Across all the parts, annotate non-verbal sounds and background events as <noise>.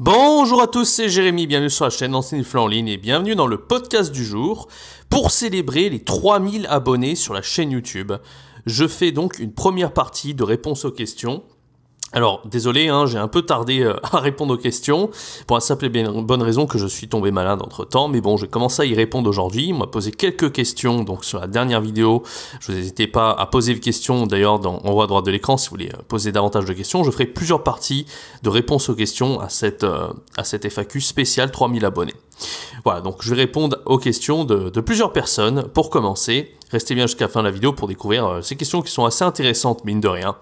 Bonjour à tous, c'est Jérémy, bienvenue sur la chaîne Enseigne en ligne et bienvenue dans le podcast du jour pour célébrer les 3000 abonnés sur la chaîne YouTube. Je fais donc une première partie de réponse aux questions alors, désolé, hein, j'ai un peu tardé euh, à répondre aux questions, pour la simple et bonne raison que je suis tombé malade entre temps, mais bon, j'ai commencé à y répondre aujourd'hui, on m'a posé quelques questions, donc sur la dernière vidéo, je vous n'hésitez pas à poser des questions, d'ailleurs, en haut à droite de l'écran, si vous voulez euh, poser davantage de questions, je ferai plusieurs parties de réponses aux questions à cette, euh, à cette FAQ spéciale 3000 abonnés. Voilà, donc je vais répondre aux questions de, de plusieurs personnes pour commencer. Restez bien jusqu'à la fin de la vidéo pour découvrir ces questions qui sont assez intéressantes, mine de rien.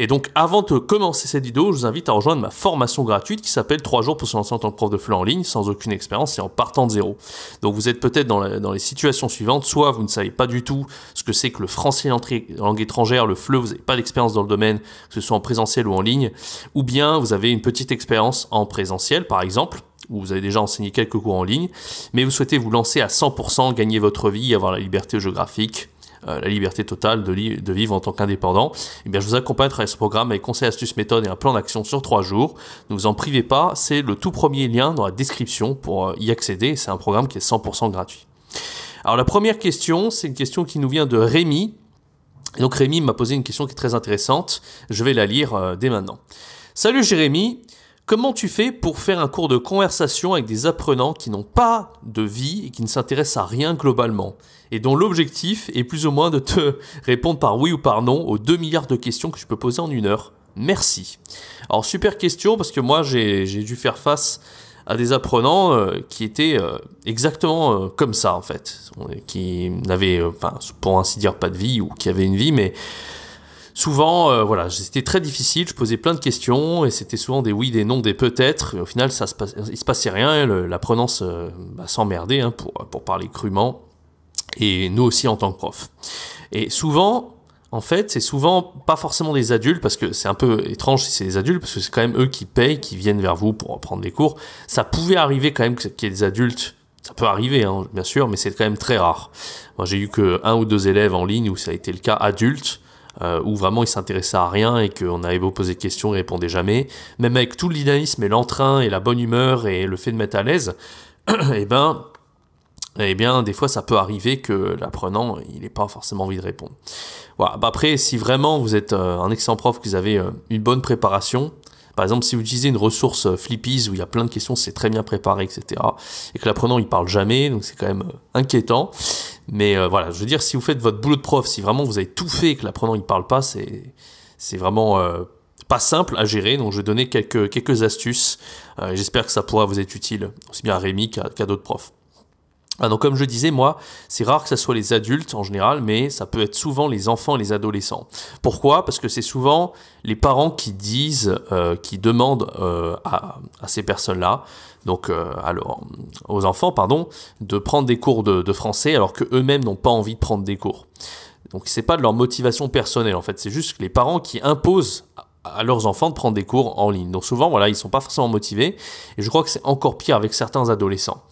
Et donc, avant de commencer cette vidéo, je vous invite à rejoindre ma formation gratuite qui s'appelle 3 jours pour se lancer en tant que prof de FLE en ligne sans aucune expérience et en partant de zéro. Donc, vous êtes peut-être dans, les situations suivantes. Soit vous ne savez pas du tout ce que c'est que le français langue étrangère, le FLE, vous n'avez pas d'expérience dans le domaine, que ce soit en présentiel ou en ligne. Ou bien vous avez une petite expérience en présentiel, par exemple où vous avez déjà enseigné quelques cours en ligne, mais vous souhaitez vous lancer à 100%, gagner votre vie, avoir la liberté géographique, euh, la liberté totale de, de vivre en tant qu'indépendant, eh bien, je vous accompagne à travers ce programme avec conseils, astuces, méthodes et un plan d'action sur trois jours. Ne vous en privez pas, c'est le tout premier lien dans la description pour euh, y accéder. C'est un programme qui est 100% gratuit. Alors la première question, c'est une question qui nous vient de Rémi. donc Rémi m'a posé une question qui est très intéressante. Je vais la lire euh, dès maintenant. Salut Jérémy, Comment tu fais pour faire un cours de conversation avec des apprenants qui n'ont pas de vie et qui ne s'intéressent à rien globalement et dont l'objectif est plus ou moins de te <laughs> répondre par oui ou par non aux 2 milliards de questions que tu peux poser en une heure Merci. Alors super question parce que moi j'ai dû faire face à des apprenants euh, qui étaient euh, exactement euh, comme ça en fait, qui n'avaient, enfin, pour ainsi dire, pas de vie ou qui avaient une vie, mais souvent, euh, voilà, c'était très difficile, je posais plein de questions, et c'était souvent des oui, des non, des peut-être, et au final, ça se il se passait rien, la euh, bah, s'emmerdait, hein, pour, pour parler crûment, et nous aussi en tant que prof. Et souvent, en fait, c'est souvent pas forcément des adultes, parce que c'est un peu étrange si c'est des adultes, parce que c'est quand même eux qui payent, qui viennent vers vous pour prendre des cours. Ça pouvait arriver quand même qu'il y ait des adultes ça peut arriver, hein, bien sûr, mais c'est quand même très rare. Moi, j'ai eu que un ou deux élèves en ligne où ça a été le cas adultes. Euh, où vraiment il s'intéressait à rien et qu'on avait beau poser des questions, il répondait jamais. Même avec tout le dynamisme et l'entrain et la bonne humeur et le fait de mettre à l'aise, <clears throat> eh ben, eh bien, des fois, ça peut arriver que l'apprenant, il n'ait pas forcément envie de répondre. Voilà. Bah, après, si vraiment vous êtes euh, un excellent prof, que vous avez euh, une bonne préparation, par exemple, si vous utilisez une ressource euh, Flippies où il y a plein de questions, c'est très bien préparé, etc., et que l'apprenant, il parle jamais, donc c'est quand même inquiétant, mais euh, voilà, je veux dire, si vous faites votre boulot de prof, si vraiment vous avez tout fait et que l'apprenant ne parle pas, c'est c'est vraiment euh, pas simple à gérer. Donc je vais donner quelques, quelques astuces. Euh, j'espère que ça pourra vous être utile, aussi bien à Rémi qu'à d'autres profs. Ah, donc comme je disais, moi, c'est rare que ce soit les adultes en général, mais ça peut être souvent les enfants et les adolescents. Pourquoi Parce que c'est souvent les parents qui disent, euh, qui demandent euh, à, ces personnes-là, donc alors, euh, aux enfants, pardon, de prendre des cours de, français alors qu'eux-mêmes n'ont pas envie de prendre des cours. Donc c'est pas de leur motivation personnelle en fait, c'est juste les parents qui imposent à leurs enfants de prendre des cours en ligne. Donc souvent, voilà, ils sont pas forcément motivés, et je crois que c'est encore pire avec certains adolescents.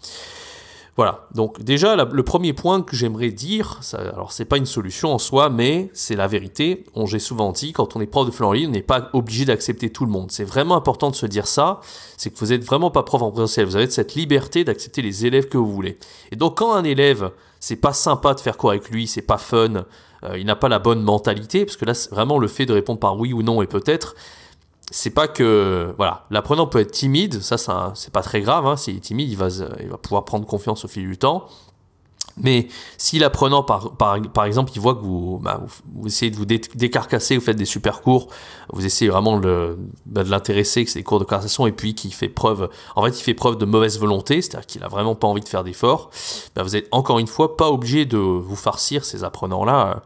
Voilà, donc déjà le premier point que j'aimerais dire, alors c'est pas une solution en soi, mais c'est la vérité. On j'ai souvent dit quand on est prof de finlandais, on n'est pas obligé d'accepter tout le monde. C'est vraiment important de se dire ça, c'est que vous n'êtes vraiment pas prof en présentiel, vous avez cette liberté d'accepter les élèves que vous voulez. Et donc quand un élève, c'est pas sympa de faire quoi avec lui, c'est pas fun, euh, il n'a pas la bonne mentalité, parce que là c'est vraiment le fait de répondre par oui ou non et peut-être, c'est pas que voilà, l'apprenant peut être timide, ça, c'est pas très grave. Hein. S'il est timide, il va, il va pouvoir prendre confiance au fil du temps. Mais si l'apprenant, par, par, par, exemple, il voit que vous, bah, vous, essayez de vous décarcasser, vous faites des super cours, vous essayez vraiment bah, de l'intéresser, que c'est des cours de conversation, et puis qu'il fait preuve, en fait, il fait preuve de mauvaise volonté, c'est-à-dire qu'il a vraiment pas envie de faire d'efforts, bah, vous êtes encore une fois pas obligé de vous farcir ces apprenants-là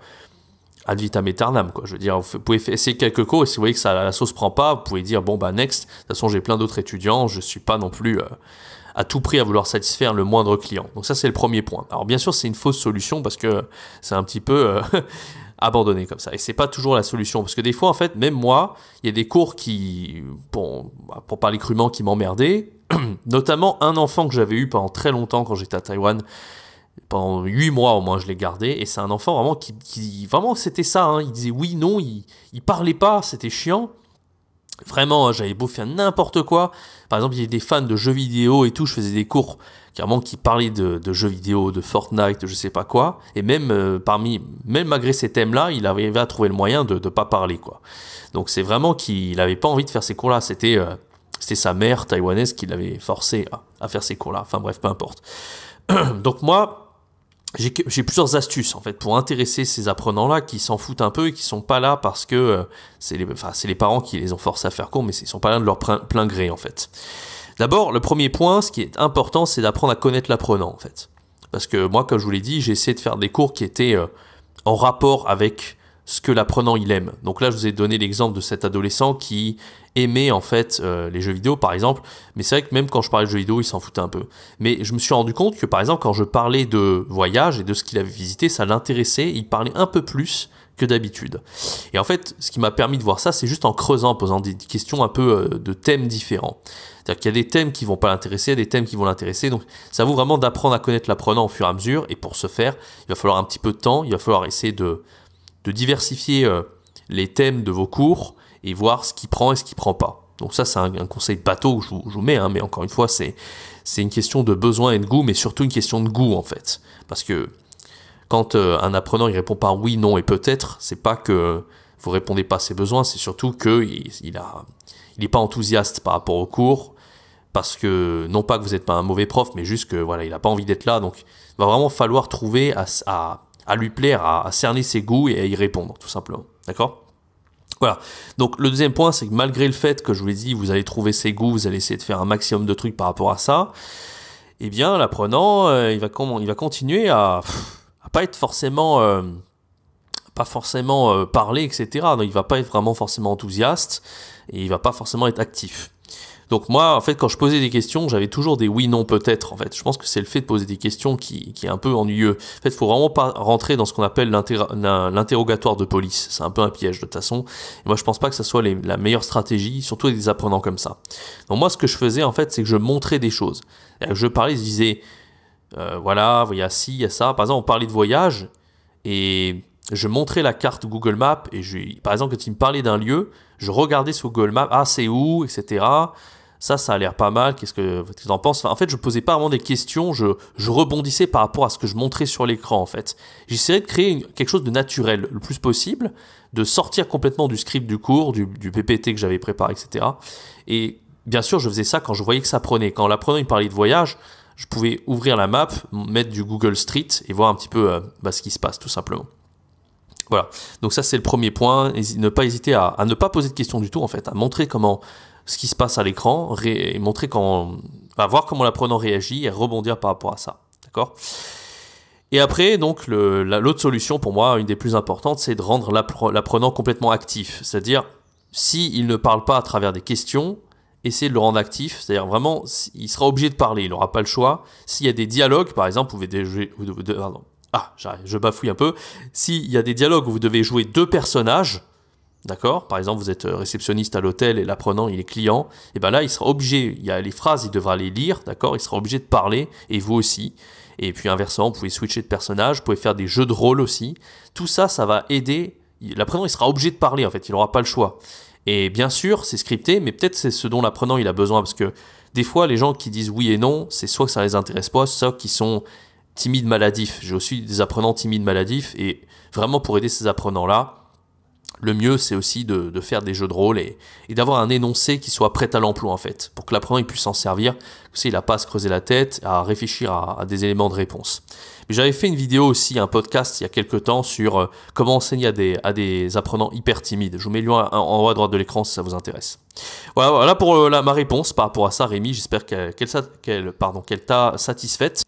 ad vitam quoi. Je veux dire, vous pouvez essayer quelques cours et si vous voyez que ça, la sauce prend pas, vous pouvez dire, bon, bah, next. De toute façon, j'ai plein d'autres étudiants, je suis pas non plus, euh, à tout prix à vouloir satisfaire le moindre client. Donc ça, c'est le premier point. Alors, bien sûr, c'est une fausse solution parce que c'est un petit peu, euh, <laughs> abandonné comme ça. Et c'est pas toujours la solution parce que des fois, en fait, même moi, il y a des cours qui, bon bah, pour parler crûment, qui m'emmerdaient. <clears throat> Notamment un enfant que j'avais eu pendant très longtemps quand j'étais à Taïwan, pendant 8 mois au moins je l'ai gardé et c'est un enfant vraiment qui, vraiment c'était ça hein. il disait oui non il, il parlait pas c'était chiant vraiment hein, j'avais beau faire n'importe quoi par exemple il y avait des fans de jeux vidéo et tout je faisais des cours carrément qui parlaient de, de jeux vidéo de Fortnite de je sais pas quoi et même euh, parmi même malgré ces thèmes là il arrivait à trouver le moyen de ne pas parler quoi donc c'est vraiment qu'il n'avait pas envie de faire ces cours là c'était euh, c'était sa mère taïwanaise qui l'avait forcé à, à faire ces cours là enfin bref peu importe <clears throat> donc moi j'ai plusieurs astuces en fait pour intéresser ces apprenants-là qui s'en foutent un peu et qui sont pas là parce que euh, c'est les, enfin, les, parents qui les ont forcés à faire cours, mais ils sont pas là de leur plein gré en fait. D'abord, le premier point, ce qui est important, c'est d'apprendre à connaître l'apprenant en fait. Parce que moi, comme je vous l'ai dit, j'ai essayé de faire des cours qui étaient euh, en rapport avec ce que l'apprenant il aime. Donc là, je vous ai donné l'exemple de cet adolescent qui aimait en fait euh, les jeux vidéo par exemple, mais c'est vrai que même quand je parlais de jeux vidéo, il s'en foutait un peu. Mais je me suis rendu compte que par exemple quand je parlais de voyage et de ce qu'il avait visité, ça l'intéressait, il parlait un peu plus que d'habitude. Et en fait, ce qui m'a permis de voir ça, c'est juste en creusant, en posant des questions un peu euh, de thèmes différents. C'est-à-dire qu'il y a des thèmes qui vont pas l'intéresser, des thèmes qui vont l'intéresser. Donc, ça vaut vraiment d'apprendre à connaître l'apprenant au fur et à mesure. Et pour ce faire, il va falloir un petit peu de temps, il va falloir essayer de de diversifier euh, les thèmes de vos cours et voir ce qui prend et ce qui prend pas. Donc ça, c'est un, conseil bateau que je vous, mets, hein, mais encore une fois, c'est une question de besoin et de goût, mais surtout une question de goût en fait. Parce que quand euh, un apprenant il répond pas oui, non et peut-être, c'est pas que vous répondez pas à ses besoins, c'est surtout que il, n'est pas enthousiaste par rapport au cours parce que non pas que vous n'êtes pas un mauvais prof, mais juste que voilà, il n'a pas envie d'être là. Donc, il va vraiment falloir trouver à, à, à lui plaire, à, cerner ses goûts et à y répondre, tout simplement. D'accord voilà. Donc le deuxième point, c'est que malgré le fait que je vous ai dit, vous allez trouver ses goûts, vous allez essayer de faire un maximum de trucs par rapport à ça, eh bien l'apprenant, euh, il, va il va continuer à, pas être forcément... Euh, pas forcément euh, parler, etc. Donc il va pas être vraiment forcément enthousiaste et il va pas forcément être actif. Donc moi, en fait, quand je posais des questions, j'avais toujours des oui, non, peut-être. En fait, je pense que c'est le fait de poser des questions qui, est un peu ennuyeux. En fait, faut vraiment pas rentrer dans ce qu'on appelle l'interrogatoire de police. C'est un peu un piège de toute façon. moi, je pense pas que ce soit la meilleure stratégie, surtout avec des apprenants comme ça. Donc moi, ce que je faisais, en fait, c'est que je montrais des choses. Je parlais, je disais, euh, voilà, il y a ci, il y a ça. Par exemple, on parlait de voyage et je montrais la carte Google Maps et je, par exemple, quand il me parlait d'un lieu, je regardais sur Google Maps, ah c'est où, etc ça, ça a l'air pas mal, qu'est-ce que vous en pensez En fait, je posais pas vraiment des questions, je, rebondissais par rapport à ce que je montrais sur l'écran, en fait. J'essayais de créer quelque chose de naturel le plus possible, de sortir complètement du script du cours, du, du PPT que j'avais préparé, etc. Et bien sûr, je faisais ça quand je voyais que ça prenait. Quand l'apprenant il parlait de voyage, je pouvais ouvrir la map, mettre du Google Street et voir un petit peu euh, bah, ce qui se passe, tout simplement. Voilà, donc ça c'est le premier point, ne pas hésiter à, à, ne pas poser de questions du tout en fait, à montrer comment ce qui se passe à l'écran et montrer quand, voir comment l'apprenant réagit et rebondir par rapport à ça. D'accord et après, donc, l'autre solution pour moi, une des plus importantes, c'est de rendre l'apprenant complètement actif. C'est-à-dire, s'il ne parle pas à travers des questions, essayer de le rendre actif. C'est-à-dire, vraiment, il sera obligé de parler, il n'aura pas le choix. S'il y a des dialogues, par exemple, vous pouvez des, ah, je bafouille un peu. S'il y a des dialogues vous devez jouer deux personnages, D'accord Par exemple, vous êtes euh, réceptionniste à l'hôtel et l'apprenant, il est client. Et eh bien là, il sera obligé, il y a les phrases, il devra les lire, d'accord Il sera obligé de parler, et vous aussi. Et puis inversement, vous pouvez switcher de personnage, vous pouvez faire des jeux de rôle aussi. Tout ça, ça va aider. L'apprenant, il sera obligé de parler, en fait, il n'aura pas le choix. Et bien sûr, c'est scripté, mais peut-être c'est ce dont l'apprenant, il a besoin, parce que des fois, les gens qui disent oui et non, c'est soit que ça les intéresse pas, soit qu'ils sont timides maladifs. J'ai aussi des apprenants timides maladifs, et vraiment pour aider ces apprenants-là, le mieux, c'est aussi de, faire des jeux de rôle et, d'avoir un énoncé qui soit prêt à l'emploi, en fait, pour que l'apprenant puisse s'en servir. Comme il n'a pas à se creuser la tête, à réfléchir à, des éléments de réponse. j'avais fait une vidéo aussi, un podcast, il y a quelques temps, sur euh, comment enseigner à des, apprenants hyper timides. Je vous mets le lien en haut à droite de l'écran si ça vous intéresse. Voilà, pour euh, ma réponse par rapport à ça, Rémi. J'espère qu'elle qu'elle t'a satisfaite.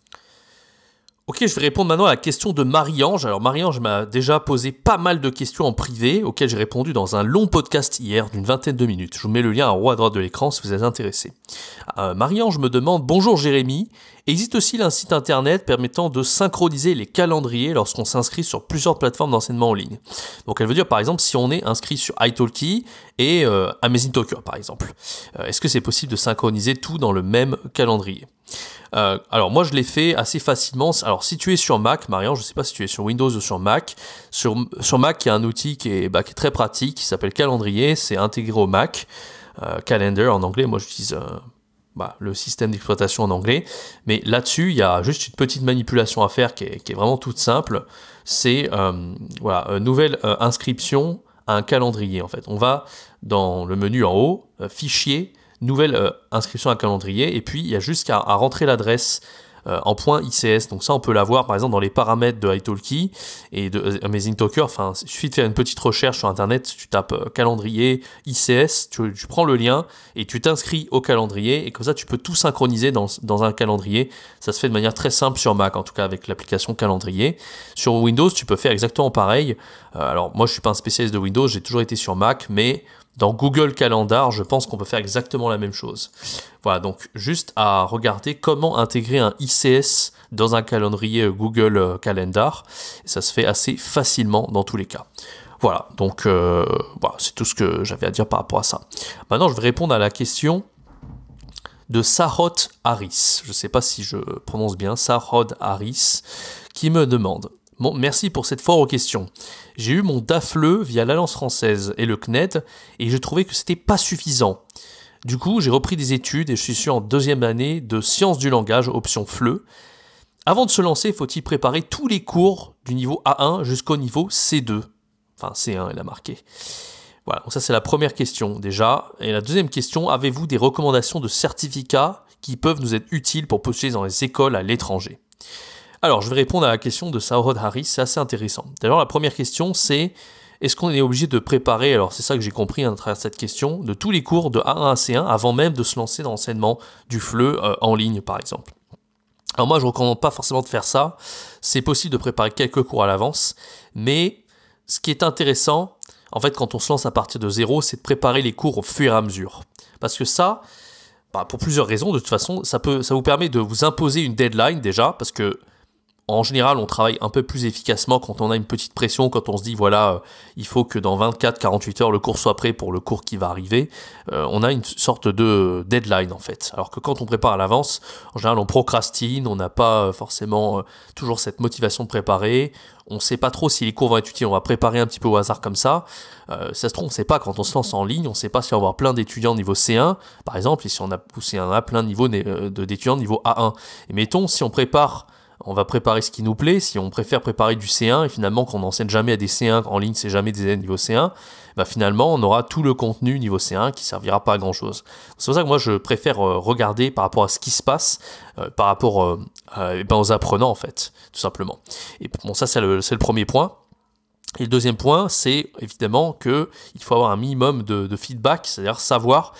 Ok, je vais répondre maintenant à la question de Marie-Ange. Alors Marie-Ange m'a déjà posé pas mal de questions en privé auxquelles j'ai répondu dans un long podcast hier d'une vingtaine de minutes. Je vous mets le lien en haut à droite de l'écran si vous êtes intéressé. Euh, Marie-Ange me demande Bonjour Jérémy, Existe aussi un site internet permettant de synchroniser les calendriers lorsqu'on s'inscrit sur plusieurs plateformes d'enseignement en ligne. Donc elle veut dire par exemple si on est inscrit sur italki et euh, Amazing Talker par exemple. Euh, est-ce que c'est possible de synchroniser tout dans le même calendrier euh, alors moi je l'ai fait assez facilement. Alors si tu es sur Mac, Marion, je ne sais pas si tu es sur Windows ou sur Mac. Sur, Mac, il y a un outil bah, qui est, très pratique, qui s'appelle Calendrier, c'est intégré au Mac. calendar en anglais, moi je dis bah, le système d'exploitation en anglais. Mais là-dessus, il y a juste une petite manipulation à faire qui est, vraiment toute simple. C'est euh, euh, nouvelle euh, inscription à un calendrier en fait. On va dans le menu en haut, fichier, nouvelle inscription à un calendrier, et puis il y a juste à rentrer l'adresse euh, en point ICS. Donc ça, on peut l'avoir par exemple dans les paramètres de Italki et de euh, Amazing Talker. Enfin, il suffit de faire une petite recherche sur Internet, tu tapes euh, calendrier ICS, tu, prends le lien et tu t'inscris au calendrier et comme ça, tu peux tout synchroniser dans, dans, un calendrier. Ça se fait de manière très simple sur Mac, en tout cas avec l'application calendrier. Sur Windows, tu peux faire exactement pareil. alors moi, je suis pas un spécialiste de Windows, j'ai toujours été sur Mac, mais dans Google Calendar, je pense qu'on peut faire exactement la même chose. Voilà, donc juste à regarder comment intégrer un ICS dans un calendrier euh, Google euh, Calendar. ça se fait assez facilement dans tous les cas. Voilà, donc euh, voilà, c'est tout ce que j'avais à dire par rapport à ça. Maintenant, je vais répondre à la question de Sarot Harris. Je ne sais pas si je prononce bien, Sarod Harris, qui me demande Bon, merci pour cette foire aux questions. J'ai eu mon DAFLE via l'Alliance française et le CNED, et je trouvais que c'était pas suffisant. Du coup, j'ai repris des études et je suis en deuxième année de sciences du langage, option FLE. Avant de se lancer, faut-il préparer tous les cours du niveau A1 jusqu'au niveau C2 Enfin, C1, elle a marqué. Voilà, ça c'est la première question déjà. Et la deuxième question, avez-vous des recommandations de certificats qui peuvent nous être utiles pour postuler dans les écoles à l'étranger alors, je vais répondre à la question de Saurod Harris, c'est assez intéressant. D'ailleurs, la première question, c'est est-ce qu'on est obligé de préparer, alors c'est ça que j'ai compris hein, à travers cette question, de tous les cours de A1 à C1 avant même de se lancer dans l'enseignement du FLE euh, en ligne, par exemple alors moi, je ne recommande pas forcément de faire ça. C'est possible de préparer quelques cours à l'avance. Mais ce qui est intéressant, en fait, quand on se lance à partir de zéro, c'est de préparer les cours au fur et à mesure. Parce que ça, bah, pour plusieurs raisons, de toute façon, ça, peut, ça vous permet de vous imposer une deadline déjà, parce que en général, on travaille un peu plus efficacement quand on a une petite pression, quand on se dit, voilà, euh, il faut que dans 24-48 heures, le cours soit prêt pour le cours qui va arriver. Euh, on a une sorte de deadline, en fait. Alors que quand on prépare à l'avance, en général, on procrastine, on n'a pas euh, forcément toujours cette motivation de préparer, on ne sait pas trop si les cours vont être utiles, on va préparer un petit peu au hasard comme ça. ça se trouve, on ne sait pas quand on se lance en ligne, on ne sait pas si on va avoir plein d'étudiants niveau C1, par exemple, et si on a, poussé un a plein d'étudiants niveau, niveau A1. Et mettons, si on prépare on va préparer ce qui nous plaît. Si on préfère préparer du C1 et finalement qu'on n'enseigne jamais à des C1 en ligne, c'est jamais des niveau C1, bah finalement on aura tout le contenu niveau C1 qui servira pas à grand chose. C'est pour ça que moi je préfère euh, regarder par rapport à ce qui se passe, euh, par rapport euh, eh ben, aux apprenants en fait, tout simplement. Et bon, ça c'est le, premier point. Et le deuxième point, c'est évidemment qu'il faut avoir un minimum de feedback, c'est-à-dire savoir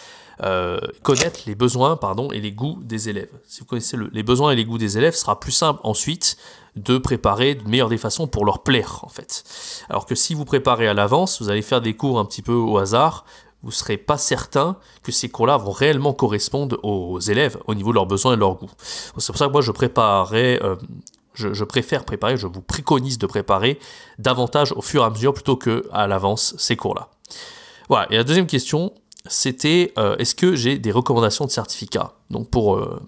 euh, connaître les besoins pardon, et les goûts des élèves. Si vous connaissez les besoins et les goûts des élèves, ce sera plus simple ensuite de préparer de meilleure des façons pour leur plaire en fait. Alors que si vous préparez à l'avance, vous allez faire des cours un petit peu au hasard, vous ne serez pas certain que ces cours-là vont réellement correspondre aux élèves au niveau de leurs besoins et de leurs goûts. C'est pour ça que moi je préparais, euh, je, préfère préparer, je vous préconise de préparer davantage au fur et à mesure plutôt que à l'avance ces cours-là. Voilà, et la deuxième question, c'était euh, est-ce que j'ai des recommandations de certificats Donc pour, euh,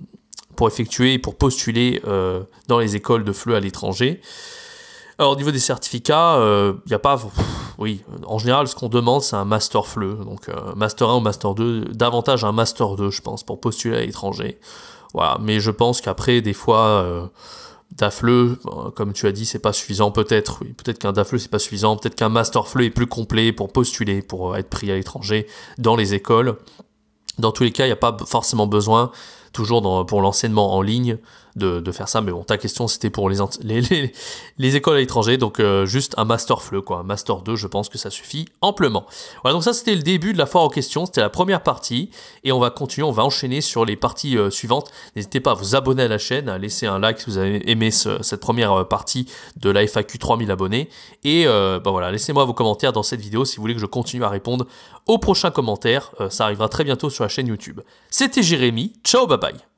pour effectuer, pour postuler euh, dans les écoles de fleu à l'étranger. Alors au niveau des certificats, il n'y a pas... oui, en général, ce qu'on demande, c'est un Master fleu Donc Master 1 ou Master 2, davantage un Master 2, je pense, pour postuler à l'étranger. Voilà, mais je pense qu'après, des fois, DAFLE, comme tu as dit, c'est pas suffisant peut-être. peut-être qu'un DAFLE c'est pas suffisant. Peut-être qu'un Master MasterFLE est plus complet pour postuler, pour euh, être pris à l'étranger, dans les écoles. Dans tous les cas, il n'y a pas forcément besoin, toujours pour l'enseignement en ligne, de, de, faire ça. Mais bon, ta question, c'était pour les, les, les, écoles à l'étranger. Donc, euh, juste un Master FLE, quoi. Un Master 2, je pense que ça suffit amplement. Voilà, donc ça, c'était le début de la foire aux questions. C'était la première partie. Et on va continuer, on va enchaîner sur les parties euh, suivantes. N'hésitez pas à vous abonner à la chaîne, à laisser un like si vous avez aimé cette première euh, partie de la FAQ 3000 abonnés. Et bah voilà, laissez-moi vos commentaires dans cette vidéo si vous voulez que je continue à répondre aux prochains commentaires. ça arrivera très bientôt sur la chaîne YouTube. C'était Jérémy. Ciao, bye bye.